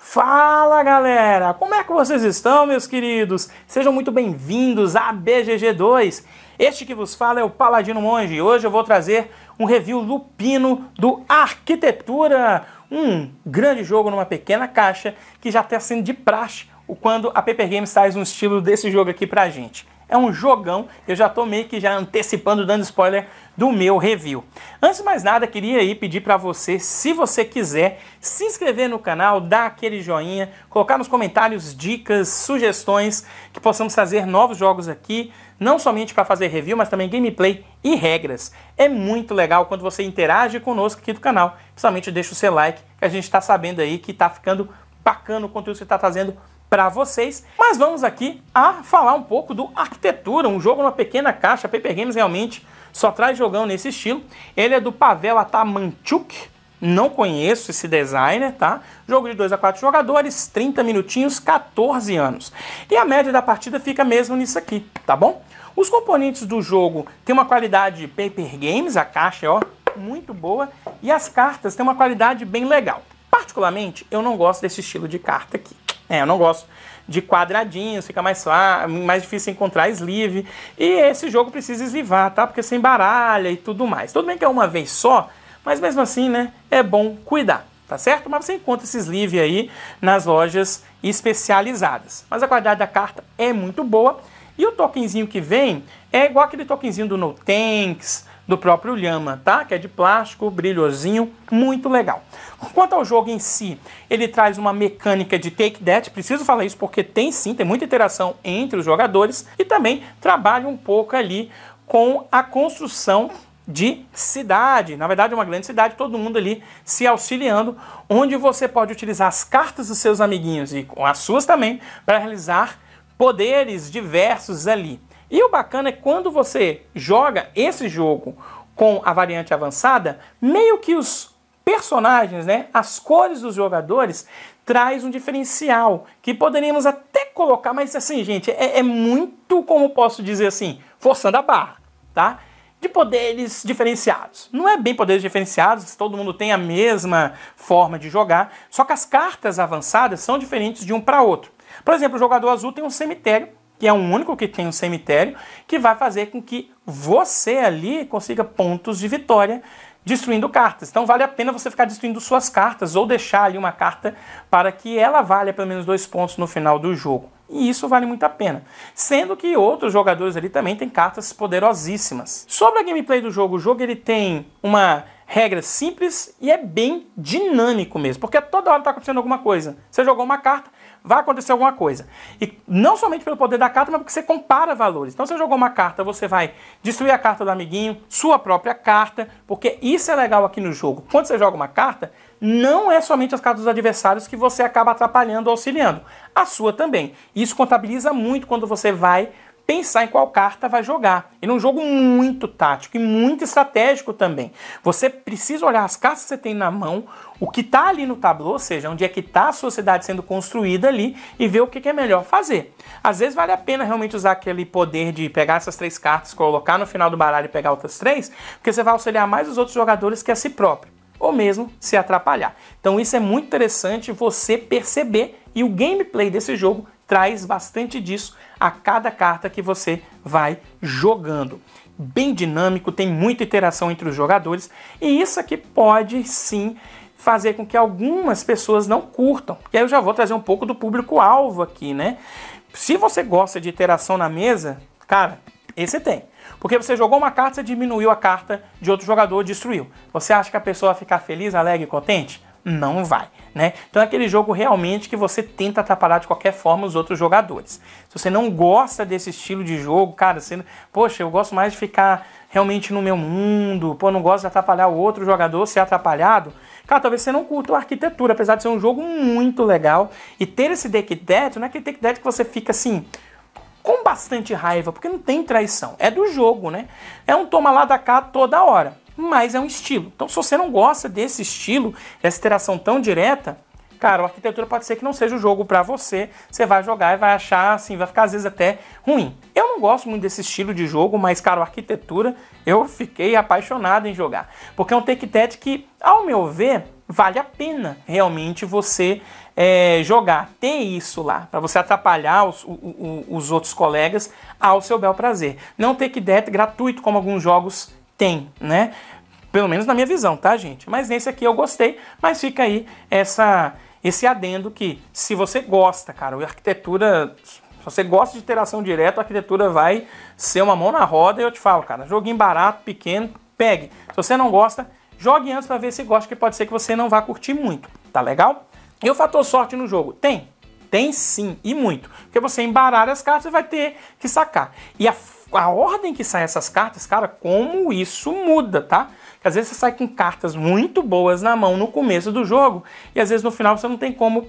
Fala galera, como é que vocês estão, meus queridos? Sejam muito bem-vindos à BGG2. Este que vos fala é o Paladino Monge e hoje eu vou trazer um review lupino do Arquitetura, um grande jogo numa pequena caixa que já está sendo de praxe quando a Paper Games traz um estilo desse jogo aqui pra gente. É um jogão, eu já tô meio que já antecipando, dando spoiler do meu review. Antes de mais nada, queria aí pedir para você, se você quiser, se inscrever no canal, dar aquele joinha, colocar nos comentários dicas, sugestões, que possamos fazer novos jogos aqui, não somente para fazer review, mas também gameplay e regras. É muito legal quando você interage conosco aqui do canal, principalmente deixa o seu like, que a gente está sabendo aí que está ficando bacana o conteúdo que você está fazendo para vocês. Mas vamos aqui a falar um pouco do Arquitetura, um jogo numa pequena caixa. Paper Games realmente só traz jogão nesse estilo. Ele é do Pavel Atamanchuk. Não conheço esse designer, tá? Jogo de 2 a 4 jogadores, 30 minutinhos, 14 anos. E a média da partida fica mesmo nisso aqui, tá bom? Os componentes do jogo têm uma qualidade Paper Games, a caixa é ó, muito boa, e as cartas têm uma qualidade bem legal. Particularmente, eu não gosto desse estilo de carta aqui. É, eu não gosto de quadradinhos, fica mais, mais difícil encontrar sleeve. E esse jogo precisa eslivar, tá? Porque você embaralha e tudo mais. Tudo bem que é uma vez só, mas mesmo assim, né? É bom cuidar, tá certo? Mas você encontra esse sleeve aí nas lojas especializadas. Mas a qualidade da carta é muito boa. E o tokenzinho que vem é igual aquele tokenzinho do No Tanks, do próprio Lhama, tá? Que é de plástico, brilhosinho, muito legal. Quanto ao jogo em si, ele traz uma mecânica de take that, preciso falar isso porque tem sim, tem muita interação entre os jogadores e também trabalha um pouco ali com a construção de cidade, na verdade é uma grande cidade, todo mundo ali se auxiliando, onde você pode utilizar as cartas dos seus amiguinhos e com as suas também para realizar poderes diversos ali. E o bacana é quando você joga esse jogo com a variante avançada, meio que os personagens, né, as cores dos jogadores, traz um diferencial que poderíamos até colocar, mas assim, gente, é, é muito, como posso dizer assim, forçando a barra, tá? de poderes diferenciados. Não é bem poderes diferenciados, todo mundo tem a mesma forma de jogar, só que as cartas avançadas são diferentes de um para outro. Por exemplo, o jogador azul tem um cemitério que é o único que tem um cemitério, que vai fazer com que você ali consiga pontos de vitória destruindo cartas. Então vale a pena você ficar destruindo suas cartas ou deixar ali uma carta para que ela valha pelo menos dois pontos no final do jogo. E isso vale muito a pena. Sendo que outros jogadores ali também têm cartas poderosíssimas. Sobre a gameplay do jogo, o jogo ele tem uma regra simples e é bem dinâmico mesmo, porque toda hora está acontecendo alguma coisa. Você jogou uma carta, vai acontecer alguma coisa. E não somente pelo poder da carta, mas porque você compara valores. Então, se você jogou uma carta, você vai destruir a carta do amiguinho, sua própria carta, porque isso é legal aqui no jogo. Quando você joga uma carta, não é somente as cartas dos adversários que você acaba atrapalhando ou auxiliando, a sua também. Isso contabiliza muito quando você vai pensar em qual carta vai jogar. E num jogo muito tático e muito estratégico também. Você precisa olhar as cartas que você tem na mão, o que está ali no tabuleiro, ou seja, onde é que está a sociedade sendo construída ali e ver o que, que é melhor fazer. Às vezes vale a pena realmente usar aquele poder de pegar essas três cartas, colocar no final do baralho e pegar outras três, porque você vai auxiliar mais os outros jogadores que a si próprio ou mesmo se atrapalhar. Então isso é muito interessante você perceber e o gameplay desse jogo traz bastante disso a cada carta que você vai jogando. Bem dinâmico, tem muita interação entre os jogadores e isso aqui pode sim fazer com que algumas pessoas não curtam. E aí eu já vou trazer um pouco do público-alvo aqui, né? Se você gosta de interação na mesa, cara, esse tem. Porque você jogou uma carta, você diminuiu a carta de outro jogador, destruiu. Você acha que a pessoa vai ficar feliz, alegre e contente? Não vai. Né? Então é aquele jogo realmente que você tenta atrapalhar de qualquer forma os outros jogadores. Se você não gosta desse estilo de jogo, cara, sendo poxa, eu gosto mais de ficar realmente no meu mundo, pô, não gosto de atrapalhar o outro jogador, ser atrapalhado. Cara, talvez você não curta a arquitetura, apesar de ser um jogo muito legal. E ter esse deck death, não é aquele deck death que você fica assim, com bastante raiva, porque não tem traição. É do jogo, né? É um toma lá da cá toda hora mas é um estilo. Então, se você não gosta desse estilo, dessa interação tão direta, cara, a arquitetura pode ser que não seja o jogo para você. Você vai jogar e vai achar, assim, vai ficar às vezes até ruim. Eu não gosto muito desse estilo de jogo, mas, cara, a arquitetura eu fiquei apaixonado em jogar. Porque é um take que, ao meu ver, vale a pena realmente você é, jogar, ter isso lá, para você atrapalhar os, o, o, os outros colegas ao seu bel prazer. Não ter que gratuito, como alguns jogos tem, né? Pelo menos na minha visão, tá, gente? Mas nesse aqui eu gostei, mas fica aí essa esse adendo que se você gosta, cara, a arquitetura, se você gosta de interação direta, a arquitetura vai ser uma mão na roda, e eu te falo, cara, joguinho barato, pequeno, pegue. Se você não gosta, jogue antes para ver se gosta, que pode ser que você não vá curtir muito, tá legal? E o fator sorte no jogo? Tem, tem sim, e muito. Porque você embaralha as cartas e vai ter que sacar. E a a ordem que sai essas cartas, cara, como isso muda, tá? Porque às vezes você sai com cartas muito boas na mão no começo do jogo e às vezes no final você não tem como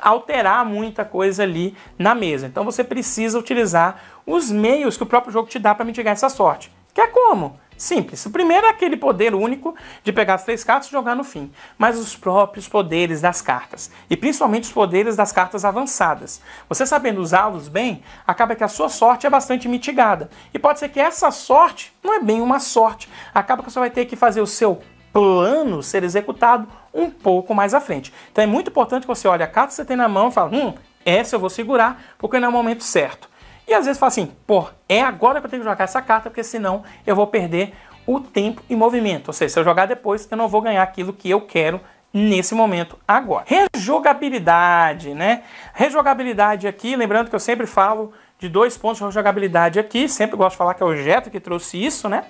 alterar muita coisa ali na mesa. Então você precisa utilizar os meios que o próprio jogo te dá para mitigar essa sorte. Que é como? Simples. O primeiro é aquele poder único de pegar as três cartas e jogar no fim. Mas os próprios poderes das cartas. E principalmente os poderes das cartas avançadas. Você sabendo usá-los bem, acaba que a sua sorte é bastante mitigada. E pode ser que essa sorte não é bem uma sorte. Acaba que você vai ter que fazer o seu plano ser executado um pouco mais à frente. Então é muito importante que você olhe a carta que você tem na mão e fale, hum, essa eu vou segurar porque não é o momento certo. E às vezes fala assim, pô, é agora que eu tenho que jogar essa carta, porque senão eu vou perder o tempo e movimento. Ou seja, se eu jogar depois, eu não vou ganhar aquilo que eu quero nesse momento agora. Rejogabilidade, né? Rejogabilidade aqui, lembrando que eu sempre falo de dois pontos de rejogabilidade aqui, sempre gosto de falar que é o objeto que trouxe isso, né?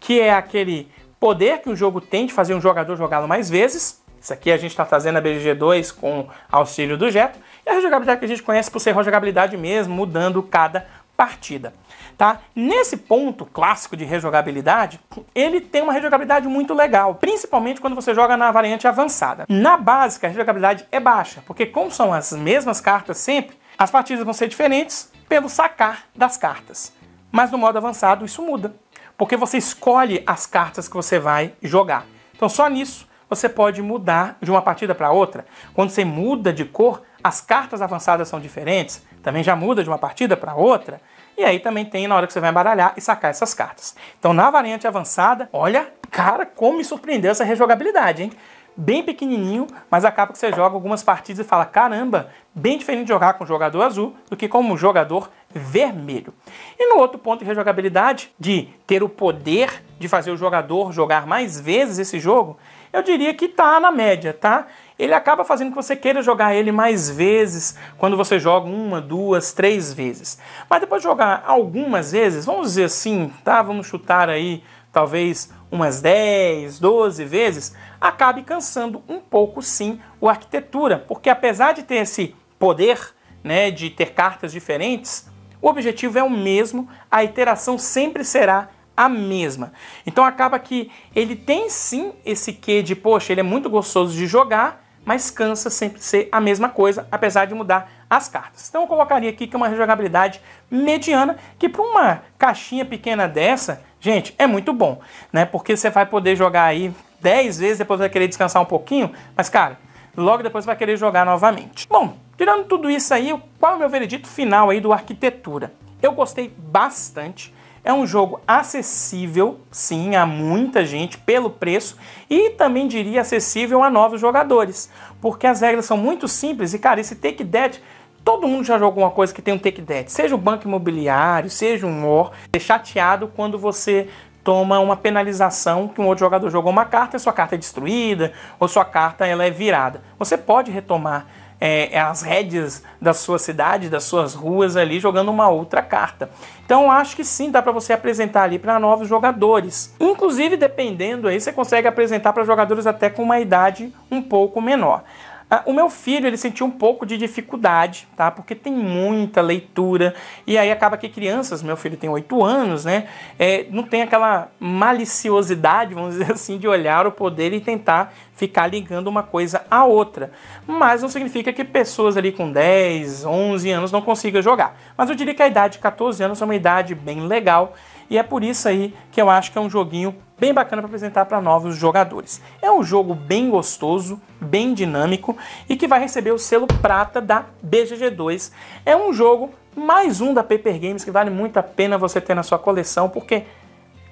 Que é aquele poder que o jogo tem de fazer um jogador jogá-lo mais vezes isso aqui a gente está trazendo a BGG2 com auxílio do Jeto. E a jogabilidade que a gente conhece por ser rejogabilidade mesmo, mudando cada partida. Tá? Nesse ponto clássico de rejogabilidade, ele tem uma rejogabilidade muito legal, principalmente quando você joga na variante avançada. Na básica, a rejogabilidade é baixa, porque como são as mesmas cartas sempre, as partidas vão ser diferentes pelo sacar das cartas. Mas no modo avançado isso muda, porque você escolhe as cartas que você vai jogar. Então só nisso você pode mudar de uma partida para outra. Quando você muda de cor, as cartas avançadas são diferentes, também já muda de uma partida para outra. E aí também tem na hora que você vai embaralhar e sacar essas cartas. Então na variante avançada, olha, cara, como me surpreendeu essa rejogabilidade, hein? bem pequenininho, mas acaba que você joga algumas partidas e fala: caramba, bem diferente de jogar com o jogador azul do que como um jogador vermelho. E no outro ponto de rejogabilidade, de ter o poder de fazer o jogador jogar mais vezes esse jogo, eu diria que tá na média, tá? Ele acaba fazendo que você queira jogar ele mais vezes quando você joga uma, duas, três vezes. Mas depois de jogar algumas vezes, vamos dizer assim, tá? Vamos chutar aí talvez umas 10, 12 vezes, acabe cansando um pouco sim o arquitetura, porque apesar de ter esse poder, né, de ter cartas diferentes, o objetivo é o mesmo, a iteração sempre será a mesma. Então acaba que ele tem sim esse quê de, poxa, ele é muito gostoso de jogar, mas cansa sempre ser a mesma coisa, apesar de mudar as cartas. Então eu colocaria aqui que é uma jogabilidade mediana, que para uma caixinha pequena dessa, gente, é muito bom, né? Porque você vai poder jogar aí 10 vezes, depois vai querer descansar um pouquinho, mas cara, logo depois vai querer jogar novamente. Bom, tirando tudo isso aí, qual é o meu veredito final aí do Arquitetura? Eu gostei bastante é um jogo acessível, sim, a muita gente pelo preço e também diria acessível a novos jogadores, porque as regras são muito simples e cara, esse Take Dead Todo mundo já jogou alguma coisa que tem um take dead, seja o banco imobiliário, seja um war, é chateado quando você toma uma penalização que um outro jogador jogou uma carta e sua carta é destruída ou sua carta ela é virada. Você pode retomar é, é, as rédeas da sua cidade, das suas ruas ali, jogando uma outra carta. Então acho que sim, dá para você apresentar ali para novos jogadores. Inclusive, dependendo aí, você consegue apresentar para jogadores até com uma idade um pouco menor. Ah, o meu filho ele sentiu um pouco de dificuldade, tá? Porque tem muita leitura e aí acaba que crianças, meu filho tem 8 anos, né? É, não tem aquela maliciosidade, vamos dizer assim, de olhar o poder e tentar ficar ligando uma coisa à outra. Mas não significa que pessoas ali com 10, 11 anos não consigam jogar. Mas eu diria que a idade de 14 anos é uma idade bem legal e é por isso aí que eu acho que é um joguinho bem bacana para apresentar para novos jogadores. É um jogo bem gostoso, bem dinâmico e que vai receber o selo prata da BGG2. É um jogo mais um da Paper Games que vale muito a pena você ter na sua coleção porque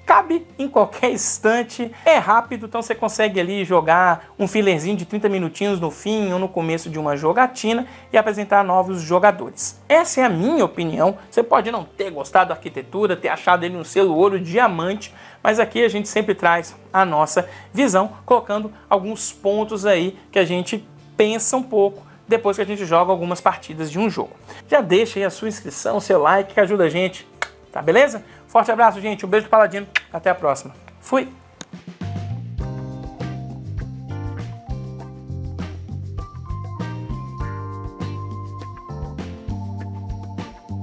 cabe em qualquer instante é rápido, então você consegue ali jogar um fillerzinho de 30 minutinhos no fim ou no começo de uma jogatina e apresentar novos jogadores. Essa é a minha opinião. Você pode não ter gostado da arquitetura, ter achado ele um selo ouro diamante, mas aqui a gente sempre traz a nossa visão, colocando alguns pontos aí que a gente pensa um pouco depois que a gente joga algumas partidas de um jogo. Já deixa aí a sua inscrição, seu like que ajuda a gente, tá beleza? Forte abraço, gente. Um beijo do Paladino. Até a próxima. Fui!